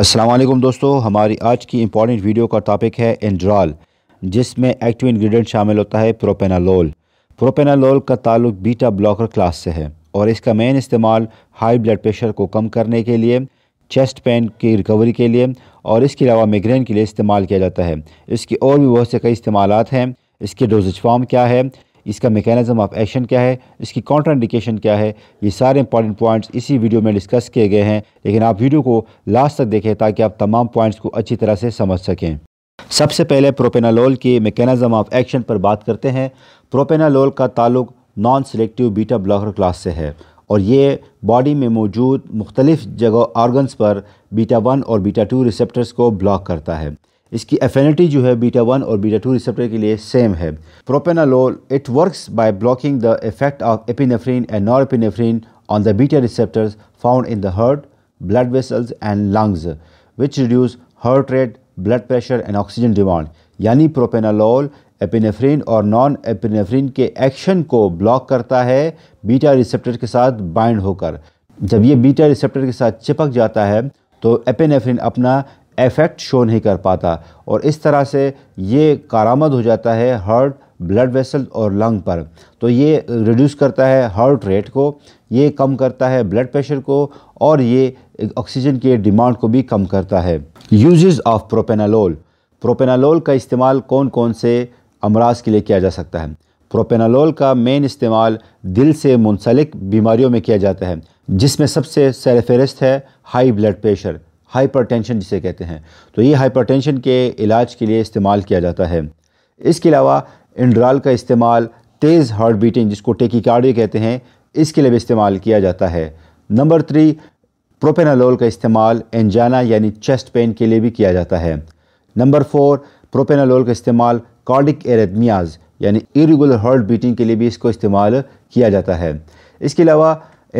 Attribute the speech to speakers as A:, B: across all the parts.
A: असलम दोस्तों हमारी आज की इम्पॉर्टेंट वीडियो का टॉपिक है एंड्रॉल जिसमें एक्टिव इंग्रेडिएंट शामिल होता है प्रोपेनालोल प्रोपेनालोल का ताल्लुक बीटा ब्लॉकर क्लास से है और इसका मेन इस्तेमाल हाई ब्लड प्रेशर को कम करने के लिए चेस्ट पेन की रिकवरी के लिए और इसके अलावा मिग्रेन के लिए इस्तेमाल किया जाता है इसके और भी बहुत से कई इस्तेमाल हैं इसके डोजेज फॉर्म क्या है इसका मेकैनिज़म ऑफ एक्शन क्या है इसकी काउंटर इंडिकेशन क्या है ये सारे इंपॉर्टेंट पॉइंट्स इसी वीडियो में डिस्कस किए गए हैं लेकिन आप वीडियो को लास्ट तक देखें ताकि आप तमाम पॉइंट्स को अच्छी तरह से समझ सकें सबसे पहले प्रोपेनालोल के मेकैनिज़म ऑफ एक्शन पर बात करते हैं प्रोपेनालोल का ताल्लुक non selective beta blocker class से है और ये बॉडी में मौजूद मुख्तलिफ जगह ऑर्गन्स पर बीटा वन और बीटा टू रिसेप्टर्स को ब्लॉक करता है इसकी एफिनिटी जो है बीटा वन और बीटा टू रिसेप्टर के लिए सेम है propranolol it works by blocking the effect of epinephrine and norepinephrine on the beta receptors found in the heart blood vessels and lungs which reduce heart rate blood pressure and oxygen demand यानी propranolol epinephrine और non epinephrine के action को block करता है beta receptor के साथ bind होकर जब ये बीटा रिसेप्टर के साथ चिपक जाता है तो एपिनेफ्रीन अपना एफेक्ट शो नहीं कर पाता और इस तरह से ये कारामद हो जाता है हार्ट ब्लड वेसल और लंग पर तो ये रिड्यूस करता है हार्ट रेट को ये कम करता है ब्लड प्रेशर को और ये ऑक्सीजन के डिमांड को भी कम करता है यूजेस ऑफ प्रोपेनालोल प्रोपेनालोल का इस्तेमाल कौन कौन से अमराज के लिए किया जा सकता है प्रोपेनालोल का मेन इस्तेमाल दिल से मुंसलिक बीमारियों में किया जाता है जिसमें सबसे सरफहरस्त है हाई ब्लड प्रेशर हाइपरटेंशन जिसे कहते हैं तो ये हाइपरटेंशन के इलाज के लिए इस्तेमाल किया जाता है इसके अलावा इंड्राल का इस्तेमाल तेज़ हार्ट बीटिंग जिसको टेकिकार्डिया कहते हैं इसके लिए भी इस्तेमाल किया जाता है नंबर थ्री प्रोपेनालोल का इस्तेमाल एंजाना यानी चेस्ट पेन के लिए भी किया जाता है नंबर फोर प्रोपेनालोल का इस्तेमाल कार्डिक एरेदमियाज यानी इरेगुलर हार्ट बीटिंग के लिए भी इसको इस्तेमाल किया जाता है इसके अलावा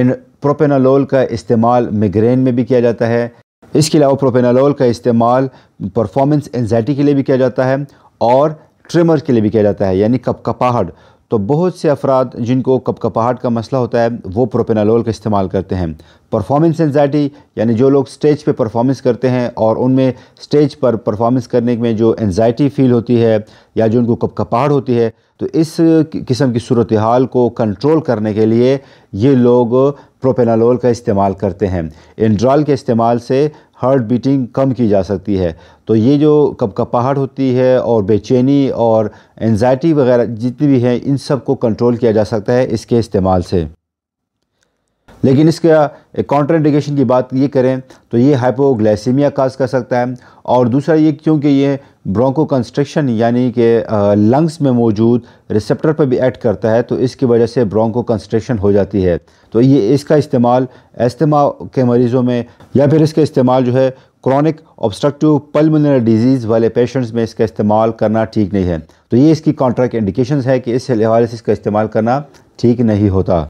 A: इन प्रोपेनालोल का इस्तेमाल मिग्रेन में भी किया जाता है इसके अलावा प्रोपेनालोल का इस्तेमाल परफॉर्मेंस एनजाइटी के लिए भी किया जाता है और ट्रिमर के लिए भी किया जाता है यानी कपकपाहट तो बहुत से अफराद जिनको कपकपाहट का मसला होता है वो प्रोपेनालोल का इस्तेमाल करते हैं परफॉर्मेंस एनजाइटी यानी जो लोग स्टेज पे परफॉर्मेंस करते हैं और उनमें स्टेज पर परफॉर्मेंस करने में जो एनजाइटी फील होती है या जो उनको कपकपाहट होती है तो इस किस्म की सूरत हाल को कंट्रोल करने के लिए ये लोग प्रोपेनालोल का इस्तेमाल करते हैं इंड्रॉल के इस्तेमाल से हार्ट बीटिंग कम की जा सकती है तो ये जो कपकपाहट होती है और बेचैनी और एनजाइटी वगैरह जितनी भी हैं इन सब को कंट्रोल किया जा सकता है इसके इस्तेमाल से लेकिन इसका कॉन्ट्राइंडेशन की बात ये करें तो ये हाइपोग्लाइसीमिया काज कर सकता है और दूसरा ये क्योंकि ये ब्रोंको कंस्ट्रक्शन यानी कि लंग्स में मौजूद रिसेप्टर पर भी एक्ट करता है तो इसकी वजह से ब्रोंको कंस्ट्रक्शन हो जाती है तो ये इसका इस्तेमाल एस्तेमा के मरीज़ों में या फिर इसका इस्तेमाल जो है क्रॉनिक ऑब्स्ट्रक्टिव पल्मोनरी डिजीज़ वाले पेशेंट्स में इसका इस्तेमाल करना ठीक नहीं है तो ये इसकी कॉन्ट्रैक्ट इंडिकेशंस है कि इस हवाले से इसका इस्तेमाल करना ठीक नहीं होता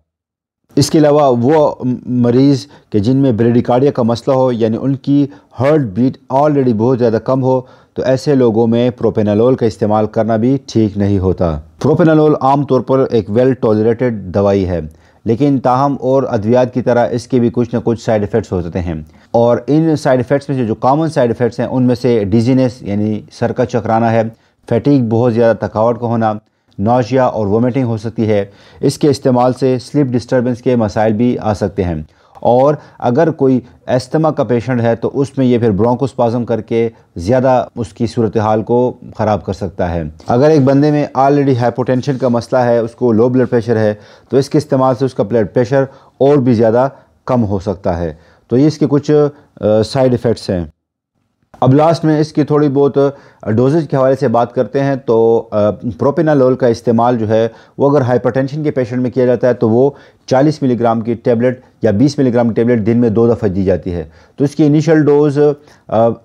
A: इसके अलावा वो मरीज़ के जिनमें ब्रेडिकार्डिया का मसला हो यानी उनकी हार्ट बीट ऑलरेडी बहुत ज़्यादा कम हो तो ऐसे लोगों में प्रोपेनालोल का इस्तेमाल करना भी ठीक नहीं होता प्रोपेनालोल आमतौर पर एक वेल टॉलरेटेड दवाई है लेकिन ताहम और अद्वियात की तरह इसके भी कुछ ना कुछ साइड इफ़ेक्ट्स हो सकते हैं और इन साइड इफ़ेक्ट्स में से जो कॉमन साइड इफ़ेक्ट्स हैं उनमें से डिजीनेस यानी सर का चकराना है फैटिक बहुत ज़्यादा थकावट का होना नाजिया और वोमिटिंग हो सकती है इसके इस्तेमाल से स्लिप डिस्टर्बेंस के मसाइल भी आ सकते हैं और अगर कोई एस्तमा का पेशेंट है तो उसमें ये फिर ब्रोंकोस्पाजम करके ज़्यादा उसकी सूरत हाल को ख़राब कर सकता है अगर एक बंदे में ऑलरेडी हाइपोटेंशन का मसला है उसको लो ब्लड प्रेशर है तो इसके इस्तेमाल से उसका ब्लड प्रेशर और भी ज़्यादा कम हो सकता है तो ये इसके कुछ साइड इफ़ेक्ट्स हैं अब लास्ट में इसकी थोड़ी बहुत डोजेज के हवाले से बात करते हैं तो प्रोपेनालोल का इस्तेमाल जो है वो अगर हाइपरटेंशन के पेशेंट में किया जाता है तो वो 40 मिलीग्राम की टेबलेट या 20 मिलीग्राम टेबलेट दिन में दो दफ़ा दी जाती है तो इसकी इनिशियल डोज़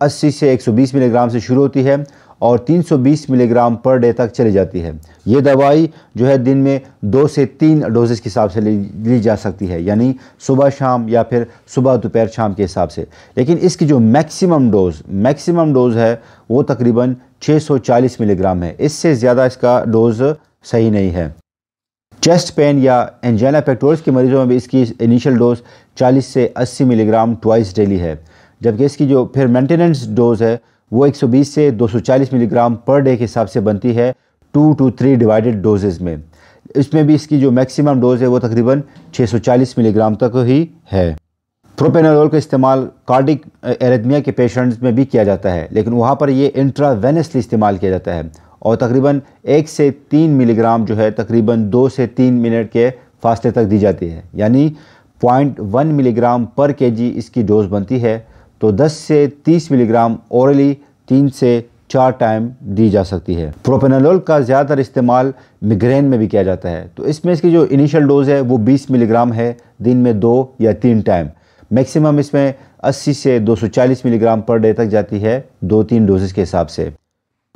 A: 80 से 120 मिलीग्राम से शुरू होती है और 320 मिलीग्राम पर डे तक चली जाती है ये दवाई जो है दिन में दो से तीन डोजेस के हिसाब से ली जा सकती है यानी सुबह शाम या फिर सुबह दोपहर शाम के हिसाब से लेकिन इसकी जो मैक्सिमम डोज मैक्सिमम डोज है वो तकरीबन 640 मिलीग्राम है इससे ज़्यादा इसका डोज सही नहीं है चेस्ट पेन या एंजाइना पेक्टोरस के मरीज़ों में भी इसकी इनिशियल डोज 40 से 80 मिलीग्राम ट्वाइस डेली है जबकि इसकी जो फिर मेंटेनेंस डोज है वो 120 से 240 मिलीग्राम पर डे के हिसाब से बनती है two to three divided doses में इसमें भी इसकी जो मैक्सिमम डोज है वो तकरीबन 640 मिलीग्राम तक ही है प्रोपेनोलोल का इस्तेमाल कार्डिक एरेदमिया के पेशेंट्स में भी किया जाता है लेकिन वहाँ पर ये इंट्रावेनसली इस्तेमाल किया जाता है और तकरीबन एक से तीन मिलीग्राम जो है तकरीबन दो से तीन मिनट के फासले तक दी जाती है यानी पॉइंट वन मिलीग्राम पर के इसकी डोज बनती है तो 10 से 30 मिलीग्राम औरली तीन से चार टाइम दी जा सकती है प्रोपेनालोल का ज़्यादातर इस्तेमाल मिग्रेन में भी किया जाता है तो इसमें इसकी जो इनिशियल डोज है वो 20 मिलीग्राम है दिन में दो या तीन टाइम मैक्सिमम इसमें 80 से 240 मिलीग्राम पर डे तक जाती है दो तीन डोजेज के हिसाब से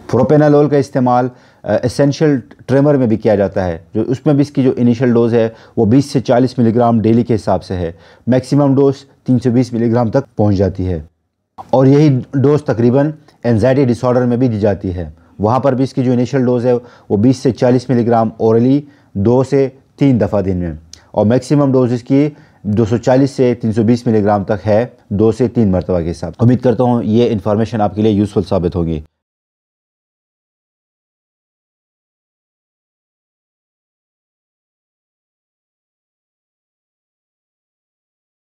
A: प्रोपेनालोल का इस्तेमाल एसेंशियल ट्रेमर में भी किया जाता है जो उसमें भी इसकी जो इनिशियल डोज़ है वो 20 से 40 मिलीग्राम डेली के हिसाब से है मैक्सिमम डोज 320 मिलीग्राम तक पहुंच जाती है और यही डोज तकरीबन एनजाइटी डिसऑर्डर में भी दी जाती है वहाँ पर भी इसकी जो इनिशियल डोज़ है वो बीस से चालीस मिलीग्राम औरली दो से तीन दफ़ा दिन में और मैक्सिमम डोज इसकी 240 से 320 मिलीग्राम तक है दो से तीन मरतबा के हिसाब उम्मीद करता हूँ ये इन्फॉर्मेशन आपके लिए यूज़फुल साबित होगी